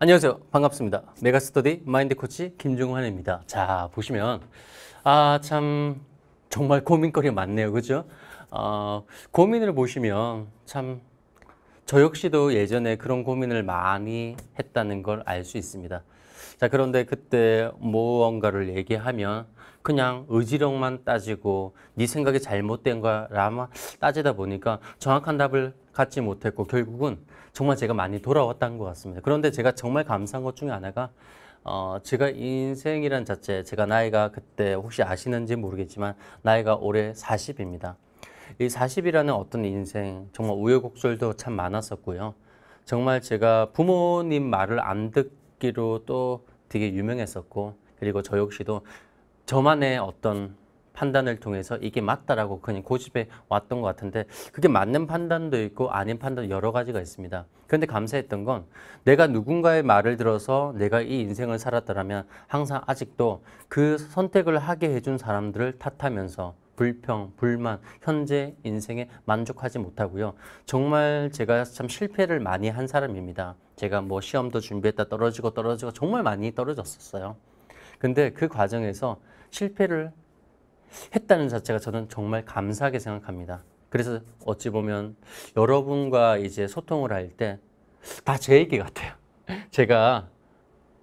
안녕하세요. 반갑습니다. 메가스터디 마인드 코치 김종환입니다. 자, 보시면 아, 참 정말 고민거리 많네요. 그죠? 어, 고민을 보시면 참 저 역시도 예전에 그런 고민을 많이 했다는 걸 알 수 있습니다. 자, 그런데 그때 무언가를 얘기하면 그냥 의지력만 따지고 네 생각이 잘못된 거라마 따지다 보니까 정확한 답을 갖지 못했고 결국은 정말 제가 많이 돌아왔다는 것 같습니다. 그런데 제가 정말 감사한 것 중에 하나가 어, 제가 인생이란 자체, 제가 나이가 그때 혹시 아시는지 모르겠지만 나이가 올해 40입니다. 이 40이라는 어떤 인생, 정말 우여곡절도 참 많았었고요. 정말 제가 부모님 말을 안 듣고 악기로 또 되게 유명했었고 그리고 저 역시도 저만의 어떤 판단을 통해서 이게 맞다라고 그냥 고집에 왔던 것 같은데 그게 맞는 판단도 있고 아닌 판단 여러 가지가 있습니다. 그런데 감사했던 건 내가 누군가의 말을 들어서 내가 이 인생을 살았더라면 항상 아직도 그 선택을 하게 해준 사람들을 탓하면서 불평, 불만, 현재 인생에 만족하지 못하고요. 정말 제가 참 실패를 많이 한 사람입니다. 제가 뭐 시험도 준비했다 떨어지고 떨어지고 정말 많이 떨어졌었어요. 근데 그 과정에서 실패를 했다는 자체가 저는 정말 감사하게 생각합니다. 그래서 어찌 보면 여러분과 이제 소통을 할 때 다 제 얘기 같아요. 제가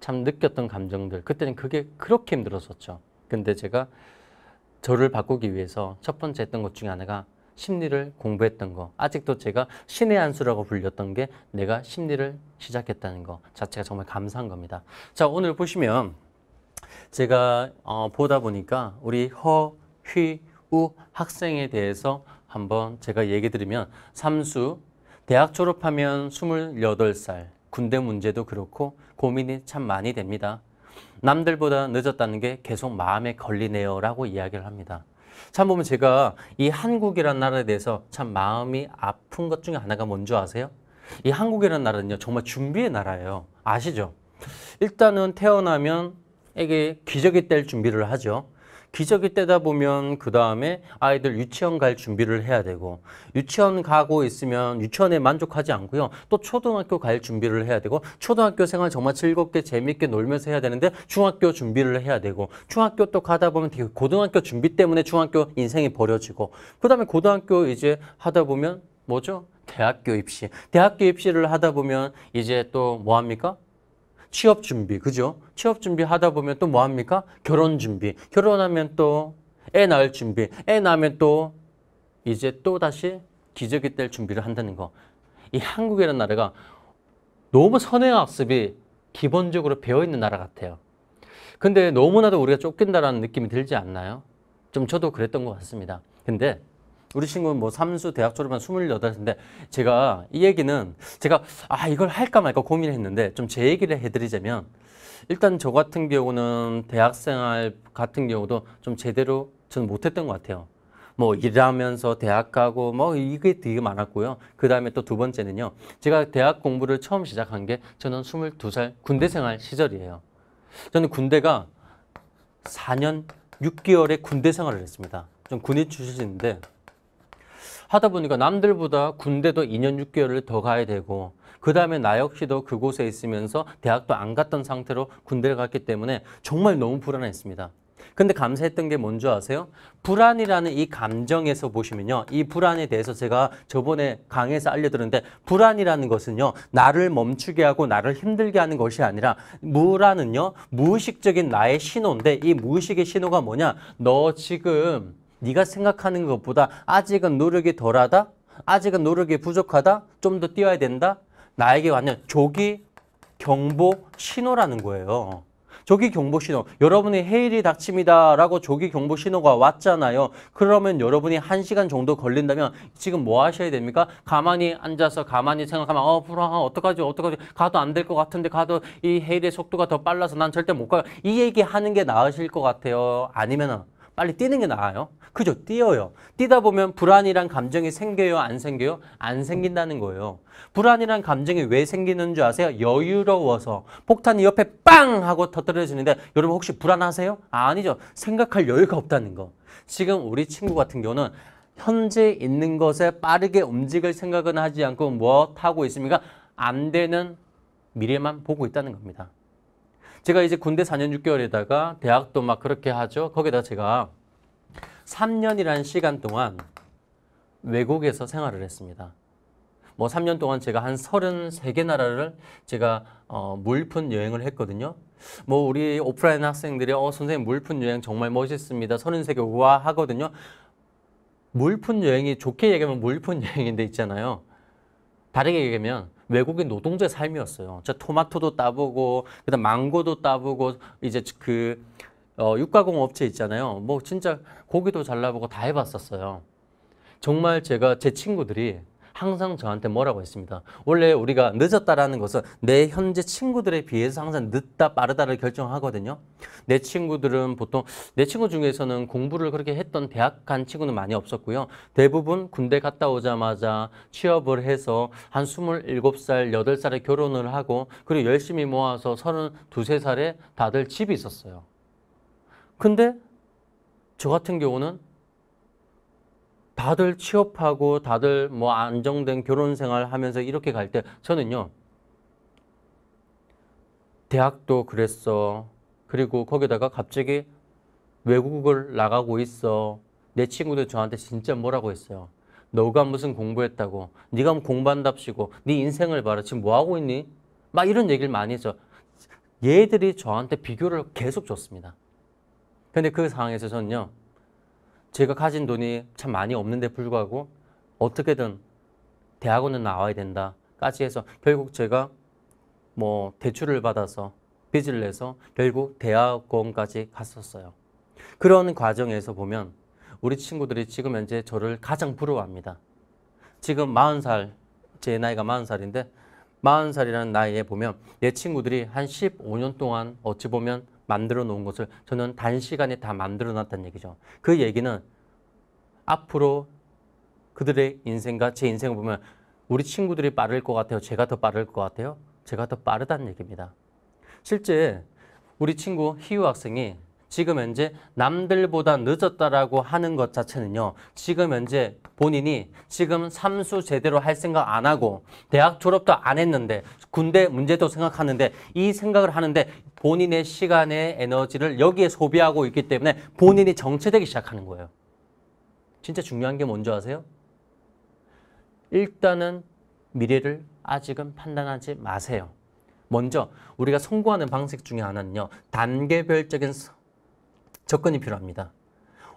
참 느꼈던 감정들. 그때는 그게 그렇게 힘들었었죠. 근데 제가 저를 바꾸기 위해서 첫 번째 했던 것 중에 하나가 심리를 공부했던 거 아직도 제가 신의 한수라고 불렸던 게 내가 심리를 시작했다는 거 자체가 정말 감사한 겁니다 자 오늘 보시면 제가 어, 보다 보니까 우리 허, 휘, 우 학생에 대해서 한번 제가 얘기 드리면 삼수 대학 졸업하면 28살 군대 문제도 그렇고 고민이 참 많이 됩니다 남들보다 늦었다는 게 계속 마음에 걸리네요 라고 이야기를 합니다. 참 보면 제가 이 한국이라는 나라에 대해서 참 마음이 아픈 것 중에 하나가 뭔지 아세요? 이 한국이라는 나라는요 정말 준비의 나라예요. 아시죠? 일단은 태어나면 이게 기적이 될 준비를 하죠. 기저귀 떼다 보면 그 다음에 아이들 유치원 갈 준비를 해야 되고 유치원 가고 있으면 유치원에 만족하지 않고요. 또 초등학교 갈 준비를 해야 되고 초등학교 생활 정말 즐겁게 재미있게 놀면서 해야 되는데 중학교 준비를 해야 되고 중학교 또 가다 보면 되게 고등학교 준비 때문에 중학교 인생이 버려지고 그 다음에 고등학교 이제 하다 보면 뭐죠? 대학교 입시. 대학교 입시를 하다 보면 이제 또 뭐 합니까? 취업 준비, 그죠? 취업 준비 하다 보면 또 뭐 합니까? 결혼 준비. 결혼하면 또 애 낳을 준비. 애 낳으면 또 이제 또 다시 기저귀 뗄 준비를 한다는 거. 이 한국이라는 나라가 너무 선행학습이 기본적으로 배어있는 나라 같아요. 근데 너무나도 우리가 쫓긴다라는 느낌이 들지 않나요? 좀 저도 그랬던 것 같습니다. 근데 우리 친구는 뭐 삼수 대학 졸업한 28인데 제가 이 얘기는 제가 아 이걸 할까 말까 고민을 했는데 좀 제 얘기를 해드리자면 일단 저 같은 경우는 대학생활 같은 경우도 좀 제대로 저는 못했던 것 같아요. 뭐 일하면서 대학 가고 뭐 이게 되게 많았고요. 그 다음에 또 두 번째는요. 제가 대학 공부를 처음 시작한 게 저는 22살 군대 생활 시절이에요. 저는 군대가 4년 6개월의 군대 생활을 했습니다. 좀 군인 출신인데 하다 보니까 남들보다 군대도 2년 6개월을 더 가야 되고 그 다음에 나 역시도 그곳에 있으면서 대학도 안 갔던 상태로 군대를 갔기 때문에 정말 너무 불안했습니다. 근데 감사했던 게 뭔지 아세요? 불안이라는 이 감정에서 보시면요. 이 불안에 대해서 제가 저번에 강에서 알려드렸는데 불안이라는 것은요. 나를 멈추게 하고 나를 힘들게 하는 것이 아니라 무라는요. 무의식적인 나의 신호인데 이 무의식의 신호가 뭐냐? 너 지금 네가 생각하는 것보다 아직은 노력이 덜하다? 아직은 노력이 부족하다? 좀 더 뛰어야 된다? 나에게 왔전 조기 경보 신호라는 거예요. 조기 경보 신호. 여러분이 해일이 닥칩니다라고 조기 경보 신호가 왔잖아요. 그러면 여러분이 한시간 정도 걸린다면 지금 뭐 하셔야 됩니까? 가만히 앉아서 가만히 생각하면 어, 불안, 하 어, 어떡하지, 어떡하지. 가도 안 될 것 같은데 가도 이 해일의 속도가 더 빨라서 난 절대 못 가요. 이 얘기 하는 게 나으실 것 같아요. 아니면은 빨리 뛰는 게 나아요. 그죠? 뛰어요. 뛰다 보면 불안이란 감정이 생겨요? 안 생겨요? 안 생긴다는 거예요. 불안이란 감정이 왜 생기는 줄 아세요? 여유로워서. 폭탄이 옆에 빵! 하고 터뜨려지는데 여러분 혹시 불안하세요? 아, 아니죠. 생각할 여유가 없다는 거. 지금 우리 친구 같은 경우는 현재 있는 것에 빠르게 움직일 생각은 하지 않고 뭐 하고 있습니까? 안 되는 미래만 보고 있다는 겁니다. 제가 이제 군대 4년 6개월에다가 대학도 막 그렇게 하죠. 거기다 제가 3년이라는 시간 동안 외국에서 생활을 했습니다. 뭐 3년 동안 제가 한 33개 나라를 제가 어, 물푼 여행을 했거든요. 뭐 우리 오프라인 학생들이 어 선생님 물푼 여행 정말 멋있습니다. 33개 우와 하거든요. 물푼 여행이 좋게 얘기하면 물푼 여행인데 있잖아요. 다르게 얘기하면 외국인 노동자의 삶이었어요. 저 토마토도 따보고 그다음 망고도 따보고 이제 그 어, 육가공 업체 있잖아요. 뭐 진짜 고기도 잘라보고 다 해봤었어요. 정말 제가 제 친구들이 항상 저한테 뭐라고 했습니다. 원래 우리가 늦었다라는 것은 내 현재 친구들에 비해서 항상 늦다 빠르다를 결정하거든요. 내 친구들은 보통 내 친구 중에서는 공부를 그렇게 했던 대학 간 친구는 많이 없었고요. 대부분 군대 갔다 오자마자 취업을 해서 한2 7살8 살에 결혼을 하고 그리고 열심히 모아서 32, 3 살에 다들 집이 있었어요. 근데 저 같은 경우는 다들 취업하고 다들 뭐 안정된 결혼 생활 하면서 이렇게 갈 때 저는요. 대학도 그랬어. 그리고 거기다가 갑자기 외국을 나가고 있어. 내 친구들 저한테 진짜 뭐라고 했어요. 너가 무슨 공부했다고. 네가 뭐 공부한답시고. 네 인생을 봐라. 지금 뭐하고 있니? 막 이런 얘기를 많이 해서 얘들이 저한테 비교를 계속 줬습니다. 근데 그 상황에서 저는요. 제가 가진 돈이 참 많이 없는데 불구하고 어떻게든 대학원은 나와야 된다까지 해서 결국 제가 뭐 대출을 받아서 빚을 내서 결국 대학원까지 갔었어요. 그런 과정에서 보면 우리 친구들이 지금 현재 저를 가장 부러워합니다. 지금 40살, 제 나이가 40살인데 40살이라는 나이에 보면 내 친구들이 한 15년 동안 어찌 보면 만들어 놓은 것을 저는 단시간에 다 만들어 놨다는 얘기죠. 그 얘기는 앞으로 그들의 인생과 제 인생을 보면 우리 친구들이 빠를 것 같아요. 제가 더 빠를 것 같아요. 제가 더 빠르다는 얘기입니다. 실제 우리 친구 희우 학생이 지금 현재 남들보다 늦었다라고 하는 것 자체는요. 지금 현재 본인이 지금 삼수 제대로 할 생각 안 하고 대학 졸업도 안 했는데 군대 문제도 생각하는데 이 생각을 하는데 본인의 시간의 에너지를 여기에 소비하고 있기 때문에 본인이 정체되기 시작하는 거예요. 진짜 중요한 게 뭔지 아세요? 일단은 미래를 아직은 판단하지 마세요. 먼저 우리가 성공하는 방식 중에 하나는요. 단계별적인 접근이 필요합니다.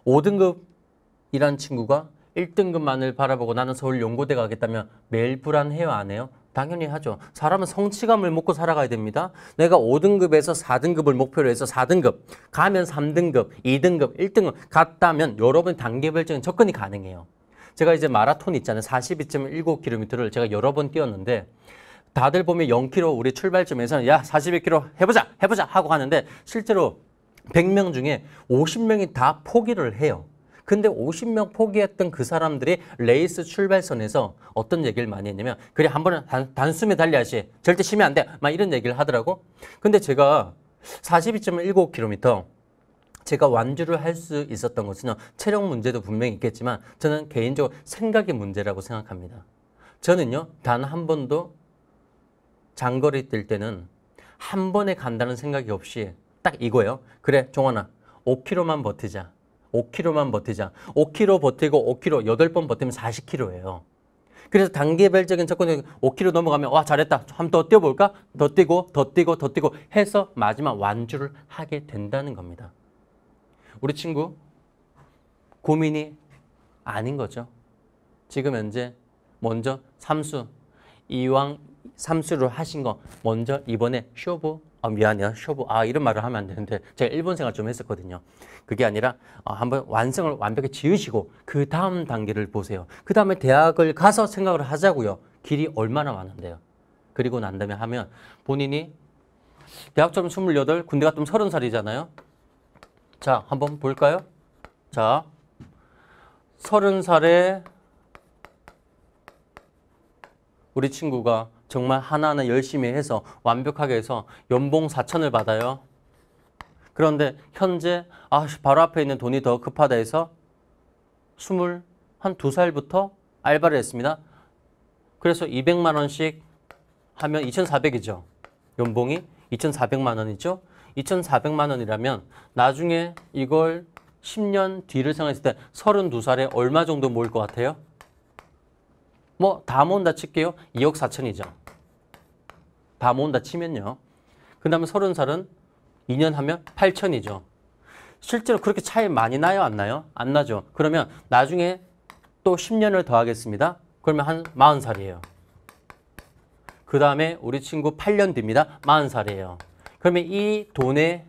5등급이란 친구가 1등급만을 바라보고 나는 서울 연고대 가겠다면 매일 불안해요 안 해요? 당연히 하죠. 사람은 성취감을 먹고 살아가야 됩니다. 내가 5등급에서 4등급을 목표로 해서 4등급, 가면 3등급, 2등급, 1등급 갔다면 여러분 단계별적인 접근이 가능해요. 제가 이제 마라톤 있잖아요. 4 2 7 k m 를 제가 여러 번 뛰었는데 다들 보면 0km 우리 출발점에서는 야 42km 해보자 해보자 하고 가는데 실제로 100명 중에 50명이 다 포기를 해요. 근데 50명 포기했던 그 사람들이 레이스 출발선에서 어떤 얘기를 많이 했냐면 그래 한 번은 단, 단숨에 달리하시 절대 쉬면 안 돼 막 이런 얘기를 하더라고 근데 제가 42.19km 제가 완주를 할 수 있었던 것은 체력 문제도 분명히 있겠지만 저는 개인적으로 생각의 문제라고 생각합니다 저는요 단 한 번도 장거리 뛸 때는 한 번에 간다는 생각이 없이 딱 이거예요. 그래 종원아 5kg만 버티자. 5kg만 버티자. 5kg 버티고 5kg 8번 버티면 40kg예요. 그래서 단계별적인 접근이 5kg 넘어가면 와 잘했다. 한번 더 뛰어볼까? 더 뛰고 더 뛰고 더 뛰고 해서 마지막 완주를 하게 된다는 겁니다. 우리 친구 고민이 아닌 거죠. 지금 현재 먼저 3수 이왕 3수를 하신 거 먼저 이번에 쇼부 아, 미안해요. 쇼부. 아, 이런 말을 하면 안 되는데 제가 일본 생활 좀 했었거든요. 그게 아니라 어, 한번 완성을 완벽히 지으시고 그 다음 단계를 보세요. 그 다음에 대학을 가서 생각을 하자고요. 길이 얼마나 많은데요. 그리고 난 다음에 하면 본인이 대학 처럼 28, 군대 갔으면 30살이잖아요. 자, 한번 볼까요? 자, 30살에 우리 친구가 정말 하나하나 열심히 해서 완벽하게 해서 연봉 4천을 받아요. 그런데 현재 아 바로 앞에 있는 돈이 더 급하다 해서 스물 한 두 살부터 알바를 했습니다. 그래서 200만 원씩 하면 2,400이죠. 연봉이 2,400만 원이죠. 2,400만 원이라면 나중에 이걸 10년 뒤를 생각했을 때 32살에 얼마 정도 모일 것 같아요? 뭐다 모은다 칠게요. 2억 4천이죠. 다 모은다 치면요. 그 다음에 30살은 2년 하면 8천이죠. 실제로 그렇게 차이 많이 나요? 안 나요? 안 나죠. 그러면 나중에 또 10년을 더 하겠습니다. 그러면 한 40살이에요. 그 다음에 우리 친구 8년 됩니다 40살이에요. 그러면 이 돈에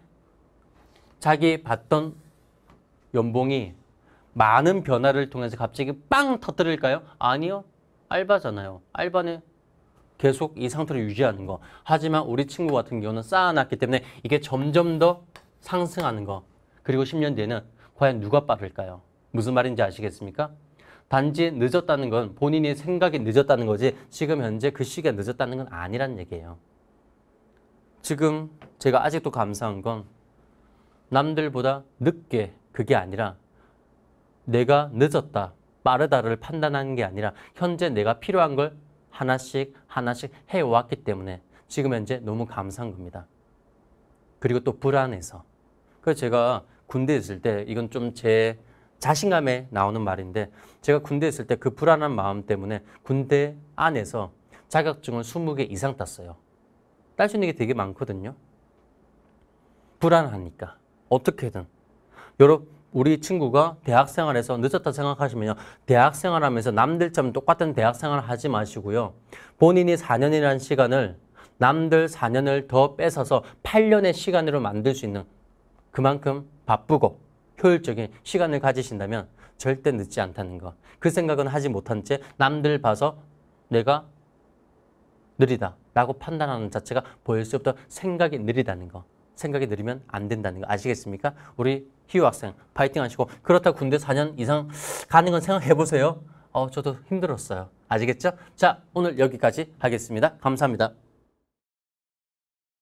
자기 받던 연봉이 많은 변화를 통해서 갑자기 빵 터뜨릴까요? 아니요. 알바잖아요. 알바는 계속 이 상태를 유지하는 거. 하지만 우리 친구 같은 경우는 쌓아놨기 때문에 이게 점점 더 상승하는 거. 그리고 10년 뒤에는 과연 누가 빠를까요? 무슨 말인지 아시겠습니까? 단지 늦었다는 건 본인의 생각이 늦었다는 거지 지금 현재 그 시기가 늦었다는 건 아니란 얘기예요. 지금 제가 아직도 감사한 건 남들보다 늦게 그게 아니라 내가 늦었다. 빠르다를 판단하는 게 아니라 현재 내가 필요한 걸 하나씩 하나씩 해왔기 때문에 지금 현재 너무 감사한 겁니다. 그리고 또 불안해서. 그래서 제가 군대에 있을 때 이건 좀 제 자신감에 나오는 말인데 제가 군대에 있을 때 그 불안한 마음 때문에 군대 안에서 자격증을 20개 이상 땄어요. 딸 수 있는 게 되게 많거든요. 불안하니까. 어떻게든. 여러분 우리 친구가 대학생활에서 늦었다 생각하시면요. 대학생활하면서 남들처럼 똑같은 대학생활 을 하지 마시고요. 본인이 4년이라는 시간을 남들 4년을 더 뺏어서 8년의 시간으로 만들 수 있는 그만큼 바쁘고 효율적인 시간을 가지신다면 절대 늦지 않다는 거. 그 생각은 하지 못한 채 남들 봐서 내가 느리다 라고 판단하는 자체가 보일 수없다 생각이 느리다는 거. 생각이 느리면 안 된다는 거 아시겠습니까? 우리 희우 학생 파이팅 하시고 그렇다 군대 4년 이상 가는 건 생각해 보세요. 어, 저도 힘들었어요. 아시겠죠? 자, 오늘 여기까지 하겠습니다. 감사합니다.